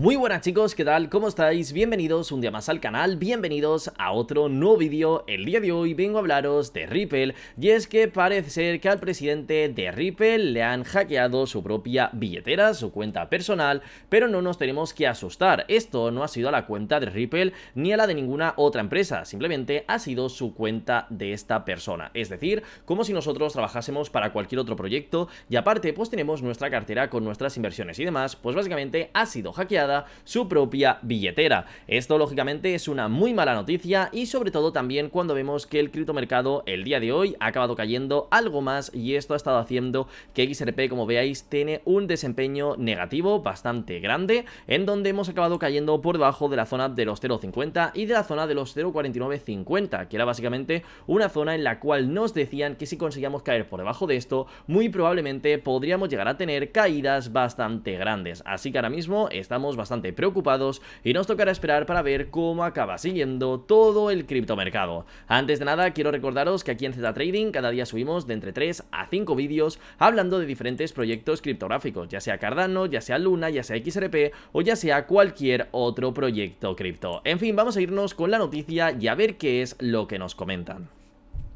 Muy buenas chicos, ¿qué tal? ¿Cómo estáis? Bienvenidos un día más al canal, bienvenidos a otro nuevo vídeo. El día de hoy vengo a hablaros de Ripple y es que parece ser que al presidente de Ripple le han hackeado su propia billetera, su cuenta personal, pero no nos tenemos que asustar. Esto no ha sido a la cuenta de Ripple ni a la de ninguna otra empresa, simplemente ha sido su cuenta de esta persona. Es decir, como si nosotros trabajásemos para cualquier otro proyecto y aparte pues tenemos nuestra cartera con nuestras inversiones y demás, pues básicamente ha sido hackeada, su propia billetera. Esto lógicamente es una muy mala noticia y sobre todo también cuando vemos que el criptomercado el día de hoy ha acabado cayendo algo más y esto ha estado haciendo que XRP como veáis tiene un desempeño negativo bastante grande en donde hemos acabado cayendo por debajo de la zona de los 0.50 y de la zona de los 0.49.50 que era básicamente una zona en la cual nos decían que si conseguíamos caer por debajo de esto muy probablemente podríamos llegar a tener caídas bastante grandes así que ahora mismo estamos bastante preocupados y nos tocará esperar para ver cómo acaba siguiendo todo el criptomercado. Antes de nada, quiero recordaros que aquí en Z Trading cada día subimos de entre 3 a 5 vídeos hablando de diferentes proyectos criptográficos, ya sea Cardano, ya sea Luna, ya sea XRP o ya sea cualquier otro proyecto cripto. En fin, vamos a irnos con la noticia y a ver qué es lo que nos comentan.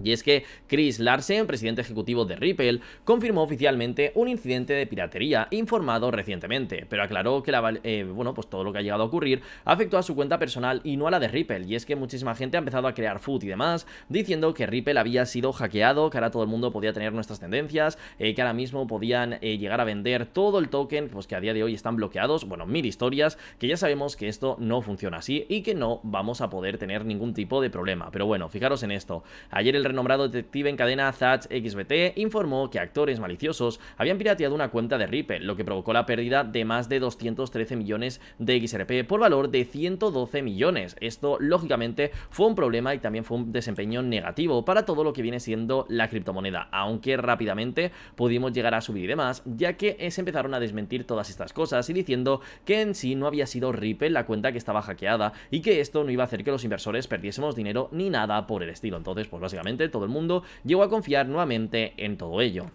Y es que Chris Larsen, presidente ejecutivo de Ripple, confirmó oficialmente un incidente de piratería informado recientemente, pero aclaró que la, eh, bueno, pues todo lo que ha llegado a ocurrir afectó a su cuenta personal y no a la de Ripple. Y es que muchísima gente ha empezado a crear food y demás, diciendo que Ripple había sido hackeado, que ahora todo el mundo podía tener nuestras tendencias, eh, que ahora mismo podían eh, llegar a vender todo el token, pues que a día de hoy están bloqueados. Bueno, mil historias, que ya sabemos que esto no funciona así y que no vamos a poder tener ningún tipo de problema. Pero bueno, fijaros en esto. Ayer el renombrado detective en cadena Zatch XBT informó que actores maliciosos habían pirateado una cuenta de Ripple, lo que provocó la pérdida de más de 213 millones de XRP por valor de 112 millones. Esto, lógicamente, fue un problema y también fue un desempeño negativo para todo lo que viene siendo la criptomoneda, aunque rápidamente pudimos llegar a subir y demás, ya que se empezaron a desmentir todas estas cosas y diciendo que en sí no había sido Ripple la cuenta que estaba hackeada y que esto no iba a hacer que los inversores perdiésemos dinero ni nada por el estilo. Entonces, pues básicamente todo el mundo llegó a confiar nuevamente en todo ello.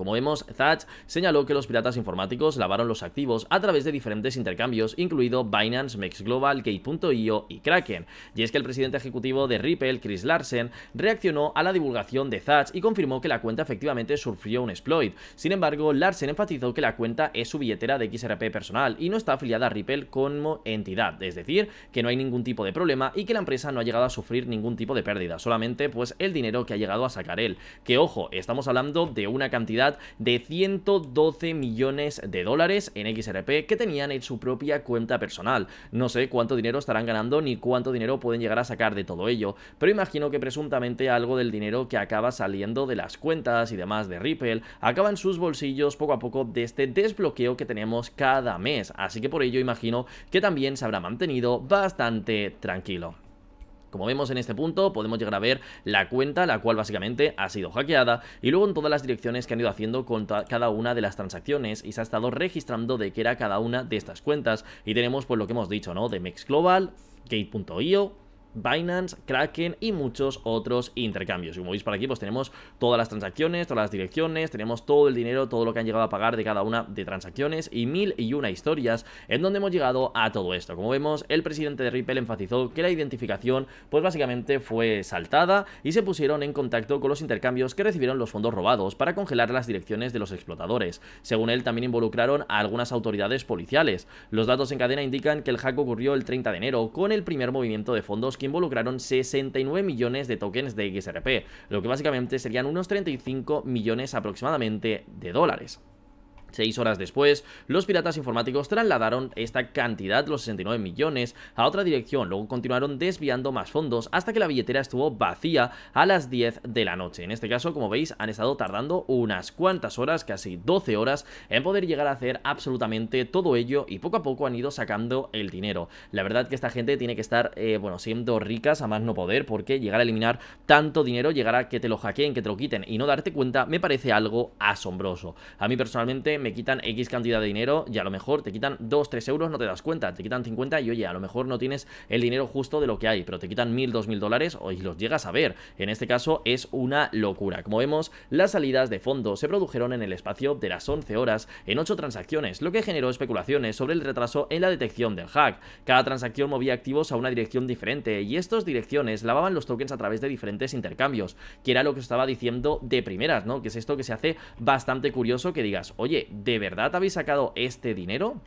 Como vemos, Thatch señaló que los piratas informáticos lavaron los activos a través de diferentes intercambios, incluido Binance, Global, Gate.io y Kraken. Y es que el presidente ejecutivo de Ripple, Chris Larsen, reaccionó a la divulgación de Thatch y confirmó que la cuenta efectivamente sufrió un exploit. Sin embargo, Larsen enfatizó que la cuenta es su billetera de XRP personal y no está afiliada a Ripple como entidad, es decir, que no hay ningún tipo de problema y que la empresa no ha llegado a sufrir ningún tipo de pérdida, solamente pues el dinero que ha llegado a sacar él. Que ojo, estamos hablando de una cantidad de 112 millones de dólares en XRP que tenían en su propia cuenta personal. No sé cuánto dinero estarán ganando ni cuánto dinero pueden llegar a sacar de todo ello, pero imagino que presuntamente algo del dinero que acaba saliendo de las cuentas y demás de Ripple acaba en sus bolsillos poco a poco de este desbloqueo que tenemos cada mes, así que por ello imagino que también se habrá mantenido bastante tranquilo. Como vemos en este punto, podemos llegar a ver la cuenta, la cual básicamente ha sido hackeada, y luego en todas las direcciones que han ido haciendo con cada una de las transacciones, y se ha estado registrando de qué era cada una de estas cuentas, y tenemos pues lo que hemos dicho, ¿no? De Mex Global, Gate.io, Binance, Kraken y muchos otros intercambios. Y como veis por aquí, pues tenemos todas las transacciones, todas las direcciones, tenemos todo el dinero, todo lo que han llegado a pagar de cada una de transacciones y mil y una historias en donde hemos llegado a todo esto. Como vemos, el presidente de Ripple enfatizó que la identificación, pues básicamente fue saltada y se pusieron en contacto con los intercambios que recibieron los fondos robados para congelar las direcciones de los explotadores. Según él, también involucraron a algunas autoridades policiales. Los datos en cadena indican que el hack ocurrió el 30 de enero con el primer movimiento de fondos que involucraron 69 millones de tokens de XRP, lo que básicamente serían unos 35 millones aproximadamente de dólares. Seis horas después, los piratas informáticos trasladaron esta cantidad, los 69 millones, a otra dirección, luego continuaron desviando más fondos hasta que la billetera estuvo vacía a las 10 de la noche. En este caso, como veis, han estado tardando unas cuantas horas, casi 12 horas, en poder llegar a hacer absolutamente todo ello y poco a poco han ido sacando el dinero. La verdad que esta gente tiene que estar, eh, bueno, siendo ricas a más no poder, porque llegar a eliminar tanto dinero, llegar a que te lo hackeen, que te lo quiten y no darte cuenta, me parece algo asombroso. A mí personalmente me quitan X cantidad de dinero y a lo mejor te quitan 2, 3 euros, no te das cuenta, te quitan 50 y oye, a lo mejor no tienes el dinero justo de lo que hay, pero te quitan 1000, 2000 dólares y los llegas a ver. En este caso es una locura. Como vemos, las salidas de fondo se produjeron en el espacio de las 11 horas en 8 transacciones, lo que generó especulaciones sobre el retraso en la detección del hack. Cada transacción movía activos a una dirección diferente y estas direcciones lavaban los tokens a través de diferentes intercambios, que era lo que os estaba diciendo de primeras, ¿no? Que es esto que se hace bastante curioso que digas, oye, ¿de verdad habéis sacado este dinero?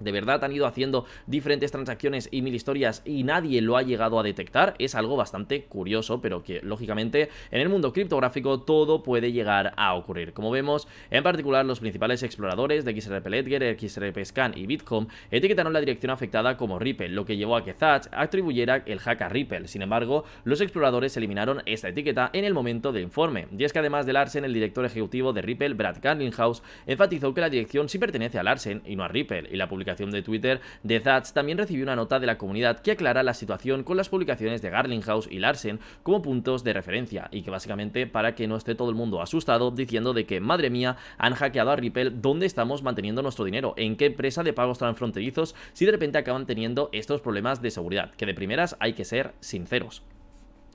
de verdad han ido haciendo diferentes transacciones y mil historias y nadie lo ha llegado a detectar, es algo bastante curioso, pero que lógicamente en el mundo criptográfico todo puede llegar a ocurrir. Como vemos, en particular los principales exploradores de XRP Ledger, XRP Scan y Bitcom etiquetaron la dirección afectada como Ripple, lo que llevó a que Zatch atribuyera el hack a Ripple. Sin embargo, los exploradores eliminaron esta etiqueta en el momento del informe. Y es que además de Larsen, el director ejecutivo de Ripple, Brad Canninghouse, enfatizó que la dirección sí pertenece a Larsen y no a Ripple, y la publicación de Twitter, de Thatch también recibió una nota de la comunidad que aclara la situación con las publicaciones de Garlinghouse y Larsen como puntos de referencia y que básicamente para que no esté todo el mundo asustado diciendo de que, madre mía, han hackeado a Ripple, ¿dónde estamos manteniendo nuestro dinero? ¿En qué empresa de pagos transfronterizos si de repente acaban teniendo estos problemas de seguridad? Que de primeras hay que ser sinceros.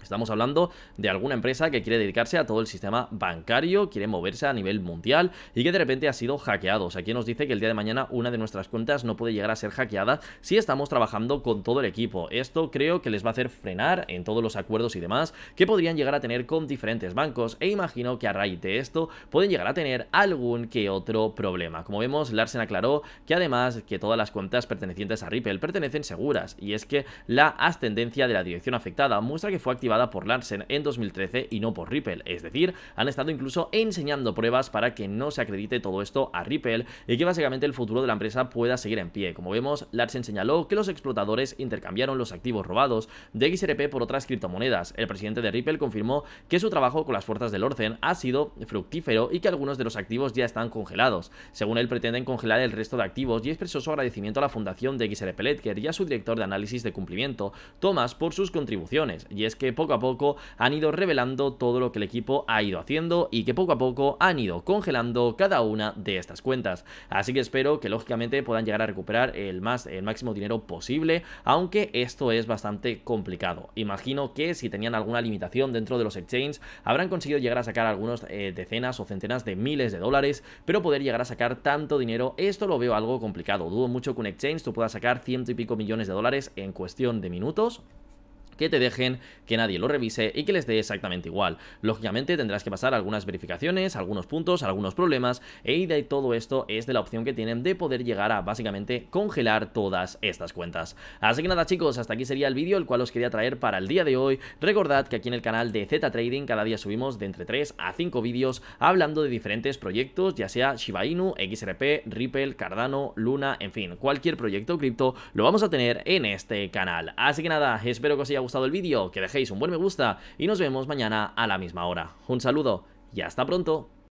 Estamos hablando de alguna empresa que quiere dedicarse a todo el sistema bancario, quiere moverse a nivel mundial y que de repente ha sido hackeado. O sea, aquí nos dice que el día de mañana una de nuestras cuentas no puede llegar a ser hackeada si estamos trabajando con todo el equipo. Esto creo que les va a hacer frenar en todos los acuerdos y demás que podrían llegar a tener con diferentes bancos e imagino que a raíz de esto pueden llegar a tener algún que otro problema. Como vemos, Larsen aclaró que además que todas las cuentas pertenecientes a Ripple pertenecen seguras y es que la ascendencia de la dirección afectada muestra que fue activada por Larsen en 2013 y no por Ripple, es decir, han estado incluso enseñando pruebas para que no se acredite todo esto a Ripple y que básicamente el futuro de la empresa pueda seguir en pie. Como vemos, Larsen señaló que los explotadores intercambiaron los activos robados de XRP por otras criptomonedas. El presidente de Ripple confirmó que su trabajo con las fuerzas del orden ha sido fructífero y que algunos de los activos ya están congelados. Según él, pretenden congelar el resto de activos y expresó su agradecimiento a la fundación de XRP Ledger y a su director de análisis de cumplimiento, Thomas, por sus contribuciones. Y es que poco a poco han ido revelando todo lo que el equipo ha ido haciendo y que poco a poco han ido congelando cada una de estas cuentas. Así que espero que lógicamente puedan llegar a recuperar el, más, el máximo dinero posible, aunque esto es bastante complicado. Imagino que si tenían alguna limitación dentro de los exchanges, habrán conseguido llegar a sacar algunas eh, decenas o centenas de miles de dólares, pero poder llegar a sacar tanto dinero, esto lo veo algo complicado. Dudo mucho que un exchange tú puedas sacar ciento y pico millones de dólares en cuestión de minutos que te dejen, que nadie lo revise y que les dé exactamente igual. Lógicamente tendrás que pasar algunas verificaciones, algunos puntos, algunos problemas e y de todo esto es de la opción que tienen de poder llegar a básicamente congelar todas estas cuentas. Así que nada chicos, hasta aquí sería el vídeo el cual os quería traer para el día de hoy. Recordad que aquí en el canal de Z Trading cada día subimos de entre 3 a 5 vídeos hablando de diferentes proyectos, ya sea Shiba Inu, XRP, Ripple, Cardano, Luna, en fin, cualquier proyecto cripto lo vamos a tener en este canal. Así que nada, espero que os haya gustado el vídeo, que dejéis un buen me gusta y nos vemos mañana a la misma hora. Un saludo y hasta pronto.